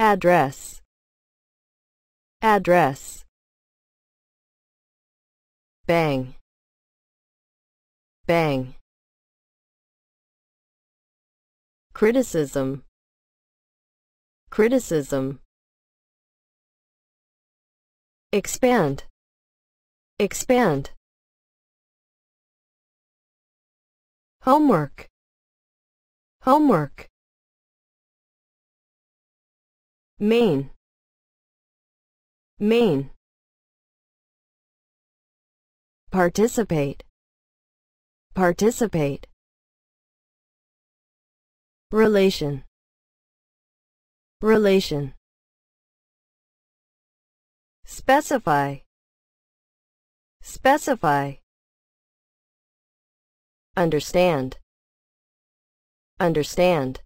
address address bang bang criticism criticism expand expand homework homework Main. Main. Participate. Participate. Relation. Relation. Specify. Specify. Understand. Understand.